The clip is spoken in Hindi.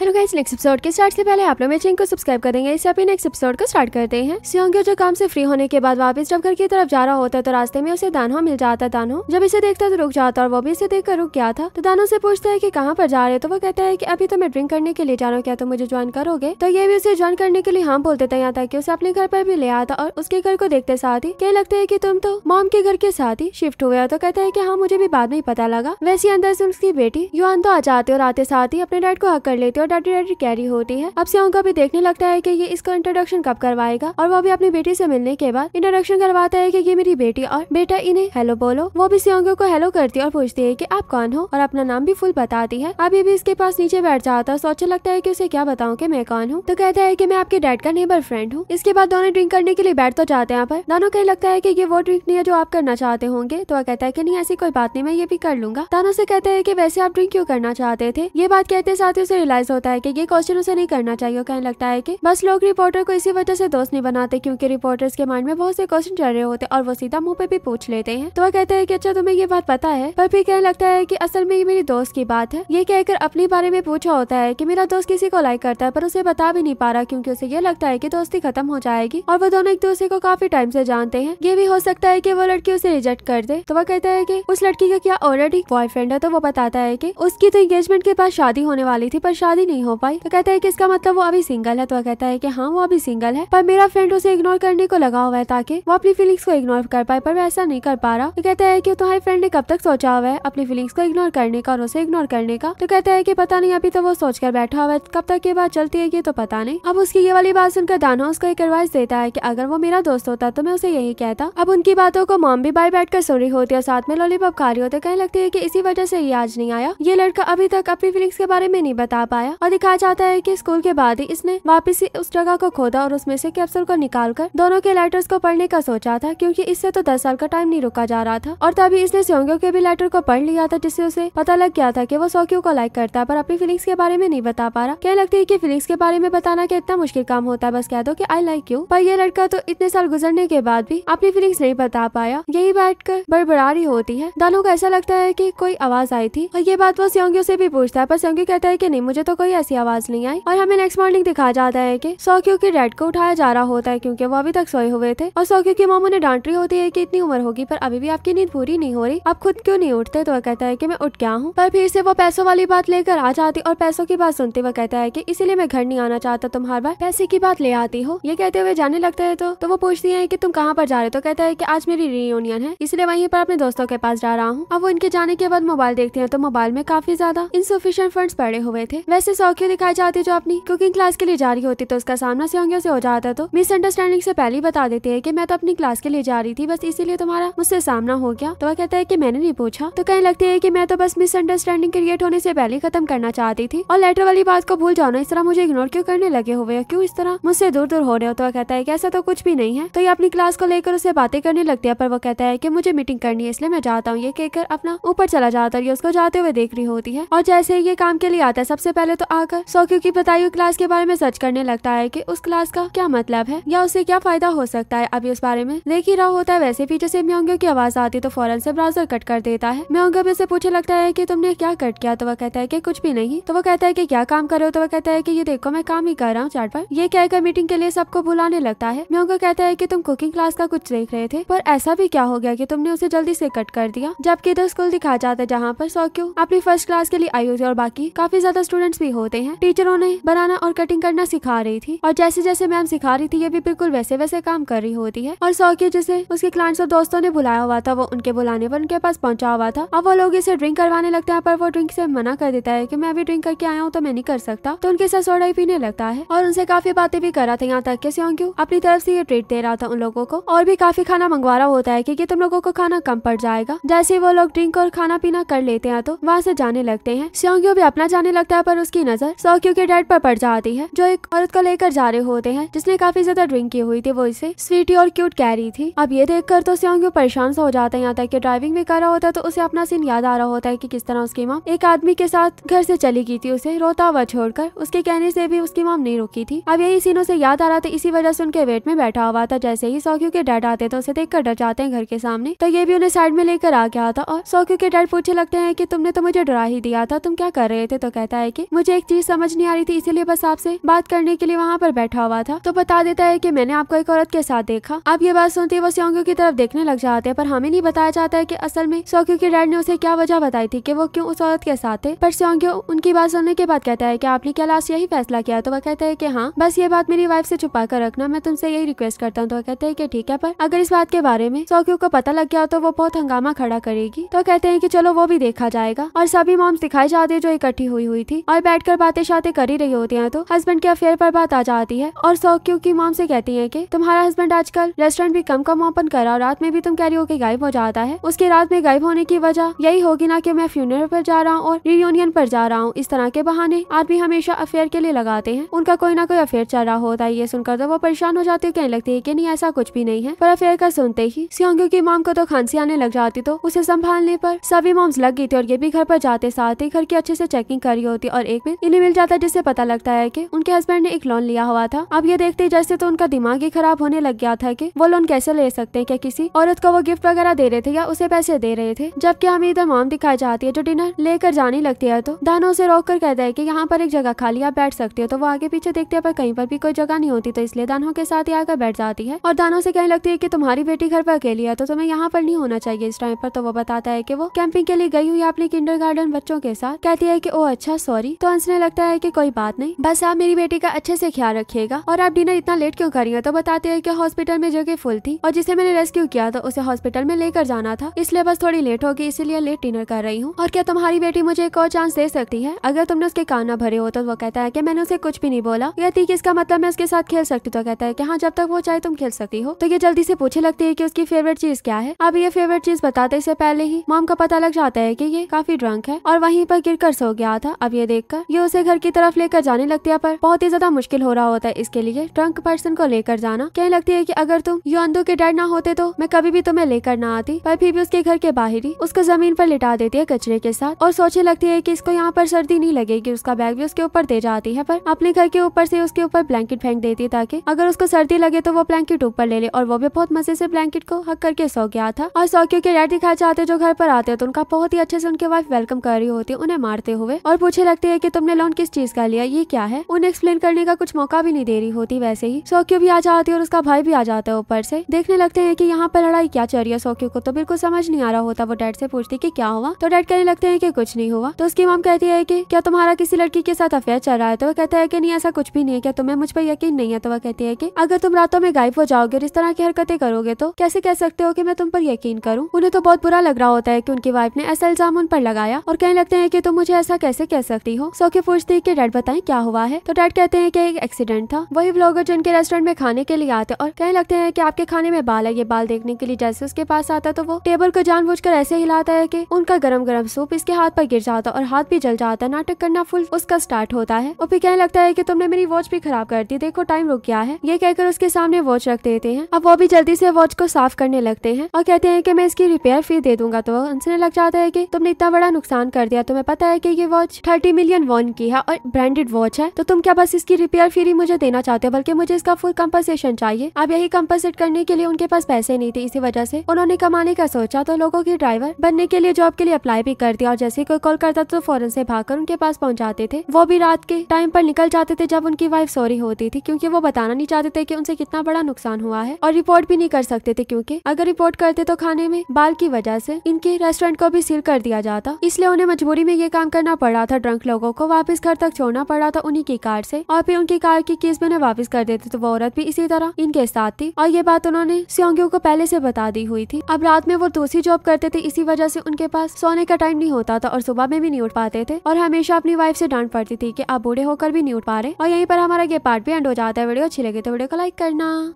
हेलो गाइस नेक्स्ट एपिसोड के स्टार्ट से पहले आप लोग मेरे चैनल को सब्सक्राइब कर देंगे इससे अपने नेक्स्ट एपिसोड को स्टार्ट करते हैं सियोंग्यो जो काम से फ्री होने के बाद वापस जब घर की तरफ जा रहा होता तो रास्ते में उसे दानो मिल जाता दानो जब इसे देखता तो रुक जाता और वो भी इसे देखकर रुक गया था तो दानो से पूछता है की कहाँ पर जा रहे तो वो कहता है की अभी तो मैं ड्रिंक करने के लिए जा रहा हूँ क्या तुम तो मुझे ज्वाइन करोगे तो ये भी उसे ज्वाइन करने के लिए हाँ बोल देता यहाँ तक उसे अपने घर पर भी ले आता और उसके घर को देखते साथ ही कह लगता है की तुम तो मॉम के घर के साथ ही शिफ्ट हुए तो कहता है की हाँ मुझे भी बाद में पता लगा वैसे अंदर से उसकी बेटी युवान तो आ जाती और आते साथ ही अपने डैड को हक कर लेते और डाटी डाटी कैरी होती है अब सियांग का भी देखने लगता है की ये इसको इंट्रोडक्शन कब करवाएगा और वो भी अपनी बेटी से मिलने के बाद इंट्रोडक्शन करवाता है की ये मेरी बेटी और बेटा इन्हें हेलो बोलो वो भी सियांग को हेलो करती है और पूछती है की आप कौन हो और अपना नाम भी फुल बताती है अभी भी इसके पास नीचे बैठ जाता है सोचने लगता है की उसे क्या बताऊँ की मैं कौन हूँ तो कहता है की मैं आपके डैड का नेबर फ्रेंड हूँ इसके बाद दोनों ड्रिंक करने के लिए बैठ तो जाते हैं यहाँ पर दोनों कहीं लगता है की ये वो ड्रिंक नहीं है जो आप करना चाहते होंगे तो वह कहता है की नहीं ऐसी कोई बात नहीं मैं ये भी कर लूंगा दानों से कहते हैं की वैसे आप ड्रिंक क्यों करना चाहते थे ये बात कहते साथ ही उसे रियलाइज होता है कि ये क्वेश्चन उसे नहीं करना चाहिए कहने लगता है कि बस लोग रिपोर्टर को इसी वजह से दोस्त नहीं बनाते क्योंकि रिपोर्टर्स के माइंड में बहुत से क्वेश्चन चल रहे होते और वो सीधा मुंह पे भी पूछ लेते हैं तो वह कहते हैं की अच्छा तुम्हें ये बात पता है पर फिर कहने लगता है की असल में ये मेरी दोस्त की बात है ये कहकर अपने बारे में पूछा होता है की मेरा दोस्त किसी को लाइक करता है पर उसे बता भी नहीं पा रहा क्यूँकी उसे ये लगता है की दोस्ती खत्म हो जाएगी और वो दोनों एक दूसरे को काफी टाइम ऐसी जानते हैं ये भी हो सकता है की वो लड़की उसे रिजेक्ट कर दे तो वह कहता है की उस लड़की का क्या ऑलरेडी बॉयफ्रेंड है तो वो बताता है की उसकी तो एंगेजमेंट के बाद शादी होने वाली थी पर शादी शादी नहीं हो पाई तो कहता है की इसका मतलब वो अभी सिंगल है तो कहता है की हाँ वो अभी सिंगल है पर मेरा फ्रेंड उसे इग्नोर करने को लगा हुआ है ताकि वो अपनी फीलिंग्स को इग्नोर कर पाए पर वो ऐसा नहीं कर पा रहा तो कहता है की तुम्हारे फ्रेंड ने कब तक सोचा हुआ है अपनी फीलिंग्स को इग्नोर करने का और उसे इग्नोर करने का तो कहता है की पता नहीं अभी तो वो सोच कर बैठा हुआ है कब तक ये बात चलती है ये तो पता नहीं अब उसकी ये वाली बात सुनकर दाना उसको एक एडवाइस देता है की अगर वो मेरा दोस्त होता तो मैं उसे यही कहता अब उनकी बातों को मॉम भी बाई बैठ कर सुन रही होती है और साथ में लॉलीपॉप खा रही होती है कहने लगती है की इसी वजह से ये आज नहीं आया ये लड़का अभी तक अपनी फीलिंग्स के बारे में नहीं बता पाया गया और दिखाया जाता है की स्कूल के बाद ही इसने वापिस ही उस जगह को खोदा और उसमें से कैप्सूल को निकाल कर दोनों के लेटर्स को पढ़ने का सोचा था क्योंकि इससे तो दस साल का टाइम नहीं रुका जा रहा था और तभी इसने सोंग्यो के भी लेटर को पढ़ लिया था जिससे उसे पता लग गया था की वो सोक्यू को लाइक करता पर अपनी फीलिंग्स के बारे में नहीं बता पा रहा क्या लगता है की फीलिंग्स के बारे में बताना क्या इतना मुश्किल काम होता है बस कह दो की आई लाइक यू पर यह लड़का तो इतने साल गुजरने के बाद भी अपनी फीलिंग्स नहीं बता पाया यही बैठ कर बड़बड़ा रही होती है दानों को ऐसा लगता है की कोई आवाज आई थी और ये बात वो सोंग्यो से भी पूछता है पर सोंग्यो कहता है की नहीं मुझे तो कोई कोई ऐसी आवाज नहीं आई और हमें नेक्स्ट मॉर्निंग दिखा जाता है की सोक्यू की डेड को उठाया जा रहा होता है क्यूँकी वो अभी तक सोए हुए थे और सोक्यू की मामू ने डांट रही होती है की इतनी उम्र होगी पर अभी भी आपकी नींद पूरी नहीं हो रही आप खुद क्यों नहीं उठते तो वह कहता है की मैं उठ गया हूँ पर फिर से वो पैसों वाली बात लेकर आ जाती और पैसों की बात सुनते हुए कहता है की इसीलिए मैं घर नहीं आना चाहता तुम हर बार पैसे की बात ले आती हो ये कहते हुए जाने लगता है तो, तो वो पूछती है की तुम कहाँ पर जा रहे हो तो कहता है की आज मेरी रियूनियन है इसलिए वहीं पर अपने दोस्तों के पास जा रहा हूँ अब वो इनके जाने के बाद मोबाइल देखते हैं तो मोबाइल में काफी ज्यादा इनसफिशियंट फंड पड़े हुए थे वैसे से सौखियों दिखाई जाती है जो अपनी कुकिंग क्लास के लिए जा रही होती तो उसका सामना सौंगियों से हो जाता तो मिसअंडरस्टैंडिंग से पहले ही बता देती है की मैं तो अपनी क्लास के लिए जा रही थी बस इसीलिए तुम्हारा मुझसे सामना हो गया तो वह कहता है की मैंने नहीं पूछा तो कहीं लगती है की मैं तो बस मिसअंडरस्टैंडिंग क्रिएट होने से पहले खत्म करना चाहती थी और लेटर वाली बात को भूल जाना इस तरह मुझे इग्नोर क्यों करने लगे हुए क्यों इस तरह मुझसे दूर दूर हो रहे हो तो वह कहता है की ऐसा तो कुछ भी नहीं है तो ये अपनी क्लास को लेकर उससे बातें करने लगती है पर वो कहता है की मुझे मीटिंग करनी है इसलिए मैं जाता हूँ ये कहकर अपना ऊपर चला जाता है उसको जाते हुए देख रही होती है और जैसे ये काम के लिए आता है सबसे पहले तो आकर सोक्यू की बताई हुई क्लास के बारे में सर्च करने लगता है कि उस क्लास का क्या मतलब है या उससे क्या फायदा हो सकता है अभी उस बारे में देख ही रहा होता है वैसे पीछे से म्योंगो की आवाज आती तो फौरन से ब्राउजर कट कर देता है म्योंगो में से पूछे लगता है की तुमने क्या कट किया तो वह कहता है की कुछ भी नहीं तो वो कहता है की क्या काम करो तो वह कहता है की ये देखो मैं काम ही कर रहा हूँ चार्ट पर ये कहकर मीटिंग के लिए सबको बुलाने लगता है म्योंगो कहता है की तुम कुकिंग क्लास का कुछ देख रहे थे पर ऐसा भी क्या हो गया की तुमने उसे जल्दी से कट कर दिया जबकि इधर तो स्कूल दिखा जाता है जहाँ पर सोक्यू अपनी फर्स्ट क्लास के लिए आयोजित और बाकी काफी ज्यादा स्टूडेंट्स भी होते हैं टीचर उन्हें बनाना और कटिंग करना सिखा रही थी और जैसे जैसे मैम सिखा रही थी ये भी बिल्कुल वैसे वैसे काम कर रही होती है और सौकी जिसे उसके क्लाइंट्स और दोस्तों ने बुलाया हुआ था वो उनके बुलाने पर उनके पास पहुंचा हुआ था अब वो लोग इसे ड्रिंक करवाने लगते हैं पर वो ड्रिंक से मना कर देता है की मैं अभी ड्रिंक करके आया हूँ तो मैं नहीं कर सकता तो उनके साथ सोडा ही पीने लगता है और उनसे काफी बातें भी कर रहा था यहाँ तक के स्योंग्यू अपनी तरफ से ये ट्रीट दे रहा था उन लोगों को और भी काफी खाना मंगवा रहा होता है क्योंकि तुम लोगों को खाना कम पड़ जाएगा जैसे वो लोग ड्रिंक और खाना पीना कर लेते हैं तो वहाँ से जाने लगते हैं सियोंग्यू भी अपना जाने लगता है पर उसके उसकी नजर सोक्यू के डैड पर पड़ जाती है जो एक औरत को लेकर जा रहे होते हैं जिसने काफी ज्यादा ड्रिंक की हुई थी वो इसे स्वीटी और क्यूट कह रही थी अब ये देखकर तो स्योंग्यू परेशान सा हो जाता है यहाँ तक की ड्राइविंग भी कर रहा होता है तो उसे अपना सीन याद आ रहा होता है कि किस तरह उसकी माँ एक आदमी के साथ घर से चली गई थी उसे रोता हुआ छोड़कर उसके कहने से भी उसकी माँ नहीं रुकी थी अब यही सीन उसे याद आ रहा था इसी वजह से उनके वेट में बैठा हुआ था जैसे ही सोक्यू के डैड आते तो उसे कर डर जाते हैं घर के सामने तो ये भी उन्हें साइड में लेकर आ गया था और सोक्यू के डैड पूछे लगते हैं की तुमने तो मुझे डरा ही दिया था तुम क्या कर रहे थे तो कहता है की मुझे मुझे एक चीज समझ नहीं आ रही थी इसीलिए बस आपसे बात करने के लिए वहाँ पर बैठा हुआ था तो बता देता है की मैंने आपको एक औरत के साथ देखा आप ये बात सुनते वो स्योंग्यू की तरफ देखने लग जाते हैं पर हमें नहीं बताया जाता है की असल में सोक्यू के डैड ने उसे क्या वजह बताई थी की वो क्यूँ उस औरत के साथ थे पर स्योंग्यू उनकी बात सुनने के बाद कहता है की आपने क्या लास्ट यही फैसला किया तो वह कहते हैं की हाँ बस ये बात मेरी वाइफ से छुपा कर रखना मैं तुमसे यही रिक्वेस्ट करता हूँ तो कहते हैं कि ठीक है पर अगर इस बात के बारे में सोक्यू को पता लग गया तो वो बहुत हंगामा खड़ा करेगी तो कहते हैं कि चलो वो भी देखा जाएगा और सभी मॉम्स दिखाई जाती है जो इकट्ठी हुई हुई थी और बैठकर बातें शाते कर ही रही होती हैं तो हस्बैंड के अफेयर पर बात आ जाती है और सौक्यू की मॉम से कहती है कि तुम्हारा हस्बैंड आजकल रेस्टोरेंट भी कम कम ओपन रहा और रात में भी तुम कह रही हो की गायब हो जाता है उसके रात में गायब होने की वजह यही होगी ना की मैं फ्यूनर पर जा रहा हूँ और रियूनियन पर जा रहा हूँ इस तरह के बहाने आदमी हमेशा अफेयर के लिए लगाते हैं उनका कोई ना कोई अफेयर चल रहा होता है ये सुनकर तो वो परेशान हो जाती है कहने लगती है की नहीं ऐसा कुछ भी नहीं है पर अफेयर का सुनते ही सियोंग्यू की मॉम को तो खांसी आने लग जाती तो उसे संभालने पर सभी मॉम्स लग गई थी और ये भी घर पर जाते साथ ही घर की अच्छे से चेकिंग करी होती और एक पे इन्हें मिल जाता है जिससे पता लगता है की उनके हस्बैंड ने एक लोन लिया हुआ था अब ये देखते जैसे तो उनका दिमाग ही खराब होने लग गया था की वो लोन कैसे ले सकते हैं क्या किसी औरत को वो गिफ्ट वगैरह दे रहे थे या उसे पैसे दे रहे थे जबकि हमें इधर माम दिखाई जाती है जो डिनर लेकर जाने लगती है तो दानों से रोक कर कहता है की यहाँ पर एक जगह खाली आप बैठ सकती हो तो वो आगे पीछे देखते हैं पर कहीं पर भी कोई जगह नहीं होती तो इसलिए दानों के साथ ही आकर बैठ जाती है और दानों से कहने लगती है की तुम्हारी बेटी घर पर अकेली है तो तुम्हें यहाँ पर नहीं होना चाहिए इस टाइम पर तो वो बताता है की वो कैंपिंग के लिए गई हुई अपने किंडर बच्चों के साथ कहती है की ओ अच्छा सॉरी तो हंसने लगता है की कोई बात नहीं बस आप मेरी बेटी का अच्छे से ख्याल रखिएगा और आप डिनर इतना लेट क्यों करिए तो बताते हैं की हॉस्पिटल में जगह फुल थी और जिसे मैंने रेस्क्यू किया था उसे हॉस्पिटल में लेकर जाना था इसलिए बस थोड़ी लेट होगी इसीलिए लेट डिनर कर रही हूँ और क्या तुम्हारी बेटी मुझे एक और चांस दे सकती है अगर तुमने उसके कान ना भरे हो तो वो कहता है की मैंने उसे कुछ भी नहीं बोला या कि इसका मतलब मैं उसके साथ खेल सकती तो कहता है की हाँ जब तक वो चाहे तुम खेल सकती हो तो ये जल्दी से पूछे लगती है की उसकी फेवरेट चीज क्या है अब ये फेवरेट चीज बताते पहले ही मॉम का पता लग जाता है की ये काफी ड्रंक है और वहीं पर गिर सो गया था अब ये देख होता ये उसे घर की तरफ लेकर जाने लगती है पर बहुत ही ज्यादा मुश्किल हो रहा होता है इसके लिए ट्रंक पर्सन को लेकर जाना कहने लगती है की अगर तुम योंदो के डैड ना होते तो मैं कभी भी तुम्हें लेकर ना आती पर फिर भी उसके घर के बाहर ही उसको जमीन पर लिटा देती है कचरे के साथ और सोचने लगती है की इसको यहाँ पर सर्दी नहीं लगेगी उसका बैग भी उसके ऊपर दे जाती है पर अपने घर के ऊपर से उसके ऊपर ब्लैंकेट फेंक देती है ताकि अगर उसको सर्दी लगे तो वो ब्लैंकेट ऊपर ले ले और वो भी बहुत मजे से ब्लैंकेट को हक करके सो गया था और सौकियों के डैड दिखाए जाते जो घर पर आते हैं तो उनका बहुत ही अच्छे से उनके वाइफ वेलकम कर रही होती है उन्हें मारते हुए और पूछे लगती है कि तुमने लोन किस चीज का लिया ये क्या है उन्हें एक्सप्लेन करने का कुछ मौका भी नहीं दे रही होती वैसे ही सोक्यू भी आ जाती है और उसका भाई भी आ जाता है ऊपर से देखने लगते हैं की यहाँ पर लड़ाई क्या चल रही है सोक्यू को तो बिल्कुल समझ नहीं आ रहा होता वो डैड से पूछती की क्या हुआ तो डैड कहने लगते है की कुछ नहीं हुआ तो उसकी माम कहती है की क्या तुम्हारा किसी लड़की के साथ अफेयर चल रहा है तो वो कहता है की नहीं ऐसा कुछ भी नहीं है क्या तुम्हें मुझ पर यकीन नहीं है तो वह कहती है की अगर तुम रातों में गायब हो जाओगे और इस तरह की हरकतें करोगे तो कैसे कह सकते हो की मैं तुम पर यकीन करूँ उन्हें तो बहुत बुरा लग रहा होता है की उनकी वाइफ ने ऐसा इल्जाम उन पर लगाया और कहने लगते हैं की तुम तो मुझे ऐसा कैसे कह सकती हो सो की पूछती है की डैड बताएं क्या हुआ है तो डैड कहते हैं की एक एक्सीडेंट था वही ब्लॉगर जिनके रेस्टोरेंट में खाने के लिए आते और कहने लगते हैं की आपके खाने में बाल है ये बाल देखने के लिए जैसे उसके पास आता तो वो टेबल को जान ऐसे हिलाता है की उनका गर्म गर्म सूप इसके हाथ पर गिर जाता और हाथ भी जल जाता नाटक करना फुल उसका स्टार्ट होता है और फिर कहने लगता है की तुमने मेरी वॉच भी खराब कर दी देखो टाइम रुक गया है ये कहकर उसके सामने वॉच रख देते हैं अब वो भी जल्दी से वॉच को साफ करने लगते हैं और कहते हैं की मैं इसकी रिपेयर फी दे दूंगा तो उनसे लग जाता है की तुमने इतना बड़ा नुकसान कर दिया तुम्हें पता है की ये वॉच थर्टी मिलियन वॉन की है और ब्रांडेड वॉच है तो तुम क्या बस इसकी रिपेयर फ्री मुझे देना चाहते हो बल्कि मुझे इसका फुल कम्पनसेशन चाहिए अब यही कम्पनसेट करने के लिए उनके पास पैसे नहीं थे इसी वजह से उन्होंने कमाने का सोचा तो लोगों की ड्राइवर बनने के लिए जॉब के लिए अप्लाई भी कर दिया और जैसे कोई कॉल करता तो फौरन से भाग उनके पास पहुँचाते थे वो भी रात के टाइम पर निकल जाते थे जब उनकी वाइफ सॉरी होती थी क्यूँकी वो बताना नहीं चाहते थे की उनसे कितना बड़ा नुकसान हुआ है और रिपोर्ट भी नहीं कर सकते थे क्यूँकी अगर रिपोर्ट करते तो खाने में बाल की वजह ऐसी इनके रेस्टोरेंट को भी सील कर दिया जाता इसलिए उन्हें मजबूरी में ये काम करना पड़ा था ड्रंक लोगों को वापस घर तक छोड़ना पड़ा था उन्हीं की कार से और फिर उनकी कार की किस्त भी उन्हें वापस कर देते तो वो औरत भी इसी तरह इनके साथ थी और ये बात उन्होंने सियोंग्यू को पहले से बता दी हुई थी अब रात में वो दूसरी जॉब करते थे इसी वजह से उनके पास सोने का टाइम नहीं होता था और सुबह में भी नहीं उठ पाते थे और हमेशा अपनी वाइफ से डांट पड़ती थी की आप बूढ़े होकर भी नहीं उठ पा रहे और यहीं पर हमारा ये पार्ट भी एंड हो जाता है वीडियो अच्छी लगे तो वीडियो को लाइक करना